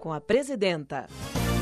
com a presidenta.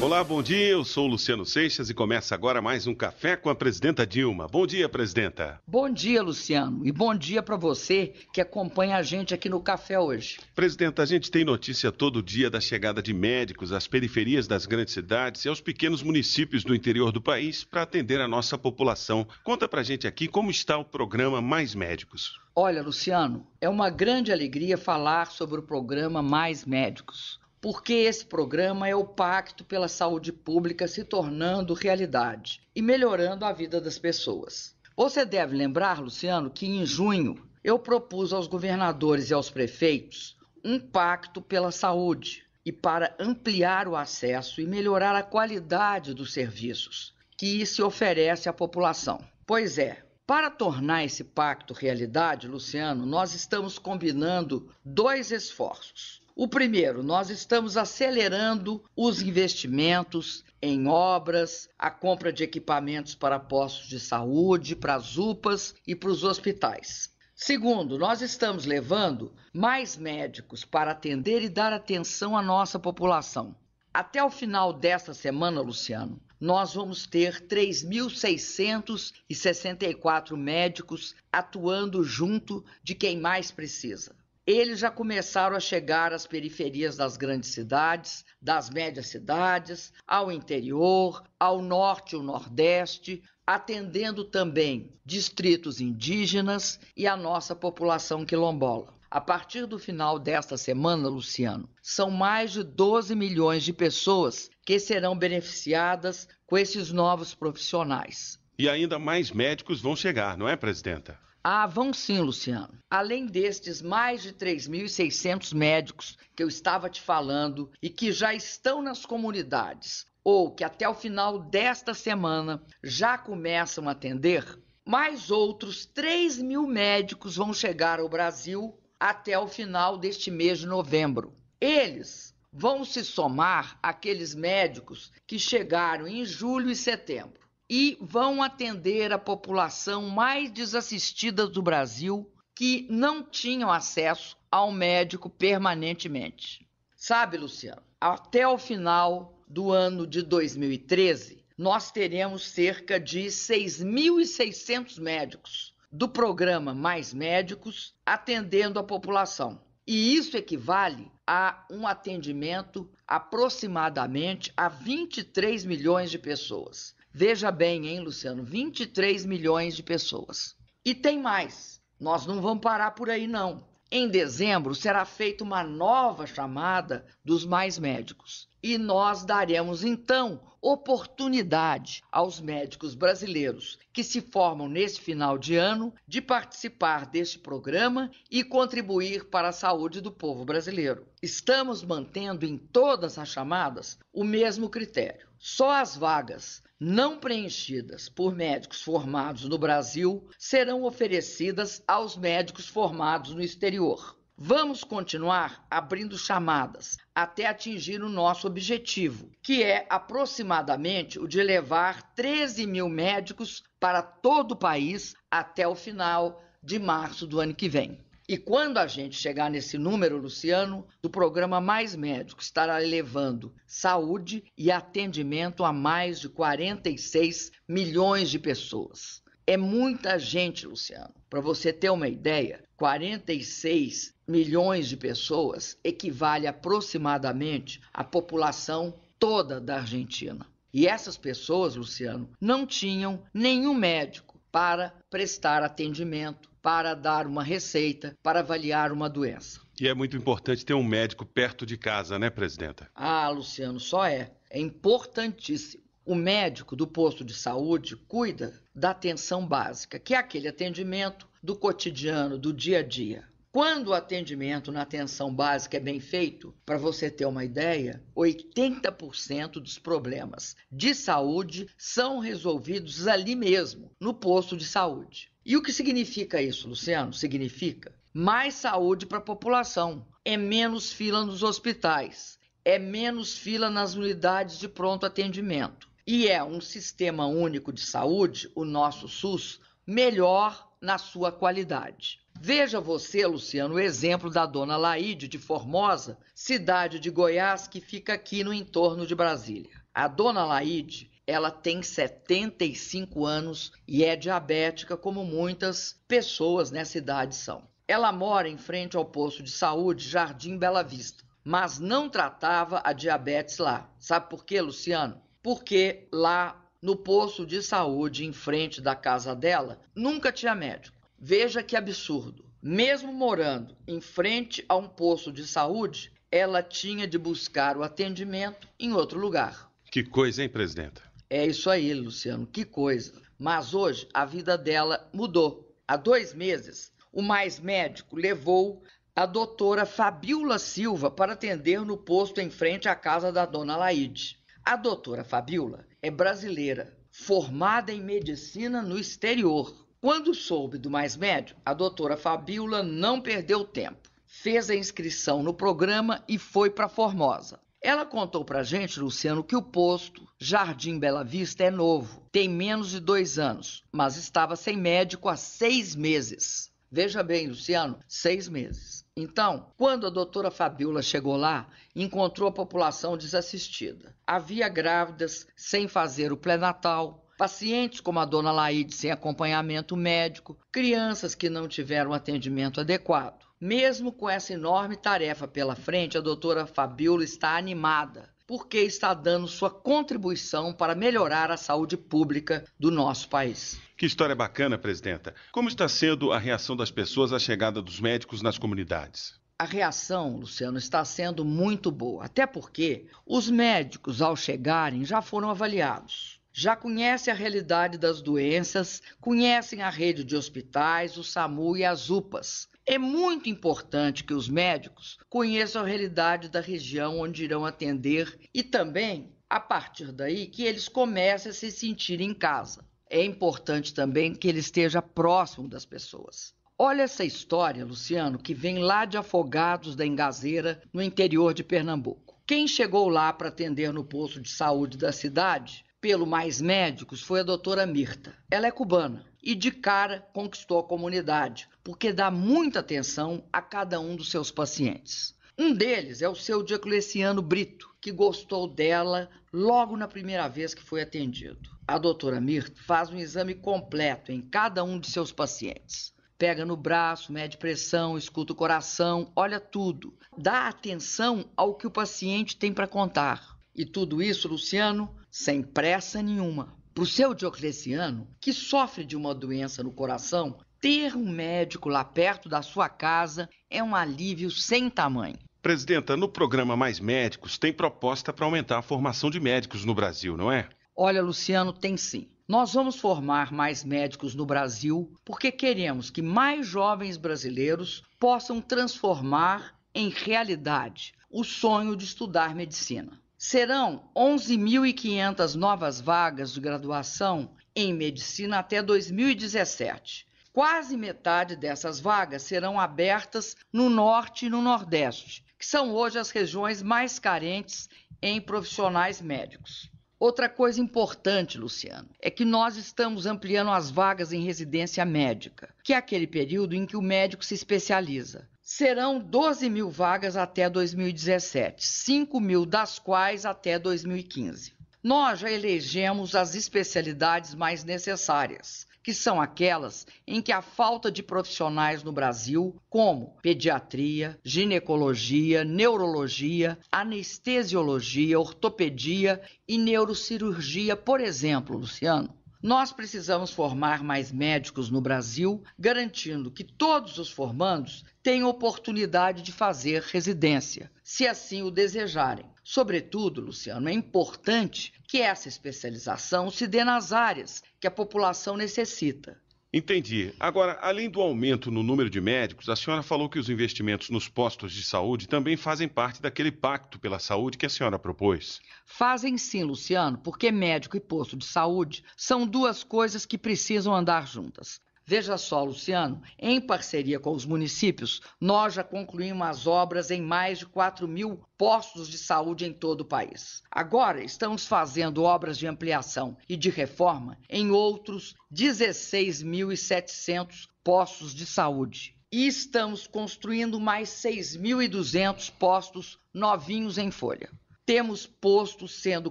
Olá, bom dia. Eu sou Luciano Seixas e começa agora mais um café com a presidenta Dilma. Bom dia, presidenta. Bom dia, Luciano, e bom dia para você que acompanha a gente aqui no café hoje. Presidenta, a gente tem notícia todo dia da chegada de médicos às periferias das grandes cidades e aos pequenos municípios do interior do país para atender a nossa população. Conta pra gente aqui como está o programa Mais Médicos. Olha, Luciano, é uma grande alegria falar sobre o programa Mais Médicos porque esse programa é o pacto pela saúde pública se tornando realidade e melhorando a vida das pessoas. Você deve lembrar, Luciano, que em junho eu propus aos governadores e aos prefeitos um pacto pela saúde e para ampliar o acesso e melhorar a qualidade dos serviços que se oferece à população. Pois é, para tornar esse pacto realidade, Luciano, nós estamos combinando dois esforços. O primeiro, nós estamos acelerando os investimentos em obras, a compra de equipamentos para postos de saúde, para as UPAs e para os hospitais. Segundo, nós estamos levando mais médicos para atender e dar atenção à nossa população. Até o final desta semana, Luciano, nós vamos ter 3.664 médicos atuando junto de quem mais precisa eles já começaram a chegar às periferias das grandes cidades, das médias cidades, ao interior, ao norte e ao nordeste, atendendo também distritos indígenas e a nossa população quilombola. A partir do final desta semana, Luciano, são mais de 12 milhões de pessoas que serão beneficiadas com esses novos profissionais. E ainda mais médicos vão chegar, não é, presidenta? Ah, vão sim, Luciano. Além destes mais de 3.600 médicos que eu estava te falando e que já estão nas comunidades ou que até o final desta semana já começam a atender, mais outros 3 mil médicos vão chegar ao Brasil até o final deste mês de novembro. Eles vão se somar àqueles médicos que chegaram em julho e setembro e vão atender a população mais desassistida do Brasil que não tinham acesso ao médico permanentemente. Sabe, Luciano, até o final do ano de 2013, nós teremos cerca de 6.600 médicos do programa Mais Médicos atendendo a população. E isso equivale a um atendimento aproximadamente a 23 milhões de pessoas. Veja bem, hein, Luciano? 23 milhões de pessoas. E tem mais. Nós não vamos parar por aí, não. Em dezembro será feita uma nova chamada dos mais médicos e nós daremos então oportunidade aos médicos brasileiros que se formam nesse final de ano de participar deste programa e contribuir para a saúde do povo brasileiro. Estamos mantendo em todas as chamadas o mesmo critério. Só as vagas não preenchidas por médicos formados no Brasil serão oferecidas aos médicos formados no exterior. Vamos continuar abrindo chamadas até atingir o nosso objetivo, que é aproximadamente o de levar 13 mil médicos para todo o país até o final de março do ano que vem. E quando a gente chegar nesse número, Luciano, do programa Mais Médicos estará levando saúde e atendimento a mais de 46 milhões de pessoas. É muita gente, Luciano. Para você ter uma ideia, 46 milhões de pessoas equivale aproximadamente à população toda da Argentina. E essas pessoas, Luciano, não tinham nenhum médico para prestar atendimento, para dar uma receita, para avaliar uma doença. E é muito importante ter um médico perto de casa, né, presidenta? Ah, Luciano, só é. É importantíssimo. O médico do posto de saúde cuida da atenção básica, que é aquele atendimento do cotidiano, do dia a dia. Quando o atendimento na atenção básica é bem feito, para você ter uma ideia, 80% dos problemas de saúde são resolvidos ali mesmo, no posto de saúde. E o que significa isso, Luciano? Significa mais saúde para a população, é menos fila nos hospitais, é menos fila nas unidades de pronto atendimento. E é um sistema único de saúde, o nosso SUS, melhor na sua qualidade. Veja você, Luciano, o exemplo da dona Laide de Formosa, cidade de Goiás que fica aqui no entorno de Brasília. A dona Laide, ela tem 75 anos e é diabética como muitas pessoas nessa idade são. Ela mora em frente ao posto de saúde Jardim Bela Vista, mas não tratava a diabetes lá. Sabe por quê, Luciano? Porque lá no posto de saúde em frente da casa dela, nunca tinha médico. Veja que absurdo. Mesmo morando em frente a um posto de saúde, ela tinha de buscar o atendimento em outro lugar. Que coisa, hein, presidenta? É isso aí, Luciano, que coisa. Mas hoje a vida dela mudou. Há dois meses, o mais médico levou a doutora Fabiola Silva para atender no posto em frente à casa da dona Laide. A doutora Fabiola é brasileira, formada em medicina no exterior. Quando soube do Mais Médio, a doutora Fabiola não perdeu tempo. Fez a inscrição no programa e foi para Formosa. Ela contou para gente, Luciano, que o posto Jardim Bela Vista é novo, tem menos de dois anos, mas estava sem médico há seis meses. Veja bem, Luciano, seis meses. Então, quando a doutora Fabiola chegou lá, encontrou a população desassistida. Havia grávidas sem fazer o pré-natal, pacientes como a dona Laide sem acompanhamento médico, crianças que não tiveram atendimento adequado. Mesmo com essa enorme tarefa pela frente, a doutora Fabiola está animada porque está dando sua contribuição para melhorar a saúde pública do nosso país. Que história bacana, presidenta. Como está sendo a reação das pessoas à chegada dos médicos nas comunidades? A reação, Luciano, está sendo muito boa, até porque os médicos, ao chegarem, já foram avaliados já conhecem a realidade das doenças, conhecem a rede de hospitais, o SAMU e as UPAs. É muito importante que os médicos conheçam a realidade da região onde irão atender e também, a partir daí, que eles comecem a se sentir em casa. É importante também que ele esteja próximo das pessoas. Olha essa história, Luciano, que vem lá de Afogados da Engazeira, no interior de Pernambuco. Quem chegou lá para atender no posto de saúde da cidade pelo Mais Médicos foi a doutora Mirta. Ela é cubana e de cara conquistou a comunidade, porque dá muita atenção a cada um dos seus pacientes. Um deles é o seu Diocleciano Brito, que gostou dela logo na primeira vez que foi atendido. A doutora Mirta faz um exame completo em cada um de seus pacientes. Pega no braço, mede pressão, escuta o coração, olha tudo. Dá atenção ao que o paciente tem para contar. E tudo isso, Luciano, sem pressa nenhuma. Para o seu Diocleciano, que sofre de uma doença no coração, ter um médico lá perto da sua casa é um alívio sem tamanho. Presidenta, no programa Mais Médicos tem proposta para aumentar a formação de médicos no Brasil, não é? Olha, Luciano, tem sim. Nós vamos formar mais médicos no Brasil porque queremos que mais jovens brasileiros possam transformar em realidade o sonho de estudar medicina. Serão 11.500 novas vagas de graduação em medicina até 2017. Quase metade dessas vagas serão abertas no Norte e no Nordeste, que são hoje as regiões mais carentes em profissionais médicos. Outra coisa importante, Luciano, é que nós estamos ampliando as vagas em residência médica, que é aquele período em que o médico se especializa serão 12 mil vagas até 2017, 5 mil das quais até 2015. Nós já elegemos as especialidades mais necessárias, que são aquelas em que a falta de profissionais no Brasil, como pediatria, ginecologia, neurologia, anestesiologia, ortopedia e neurocirurgia, por exemplo, Luciano, nós precisamos formar mais médicos no Brasil, garantindo que todos os formandos tenham oportunidade de fazer residência, se assim o desejarem. Sobretudo, Luciano, é importante que essa especialização se dê nas áreas que a população necessita. Entendi. Agora, além do aumento no número de médicos, a senhora falou que os investimentos nos postos de saúde também fazem parte daquele pacto pela saúde que a senhora propôs. Fazem sim, Luciano, porque médico e posto de saúde são duas coisas que precisam andar juntas. Veja só, Luciano, em parceria com os municípios, nós já concluímos as obras em mais de 4 mil postos de saúde em todo o país. Agora estamos fazendo obras de ampliação e de reforma em outros 16.700 postos de saúde. E estamos construindo mais 6.200 postos novinhos em folha. Temos posto sendo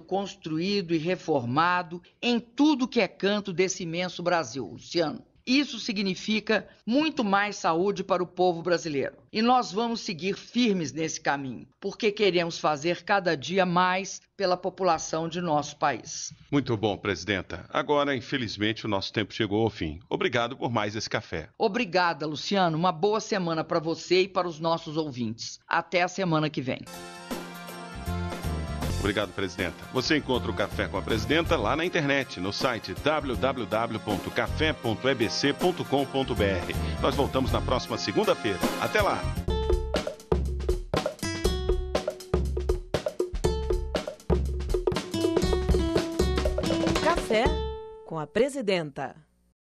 construído e reformado em tudo que é canto desse imenso Brasil, Luciano. Isso significa muito mais saúde para o povo brasileiro. E nós vamos seguir firmes nesse caminho, porque queremos fazer cada dia mais pela população de nosso país. Muito bom, presidenta. Agora, infelizmente, o nosso tempo chegou ao fim. Obrigado por mais esse café. Obrigada, Luciano. Uma boa semana para você e para os nossos ouvintes. Até a semana que vem. Obrigado, Presidenta. Você encontra o Café com a Presidenta lá na internet, no site www.café.ebc.com.br. Nós voltamos na próxima segunda-feira. Até lá! Café com a Presidenta.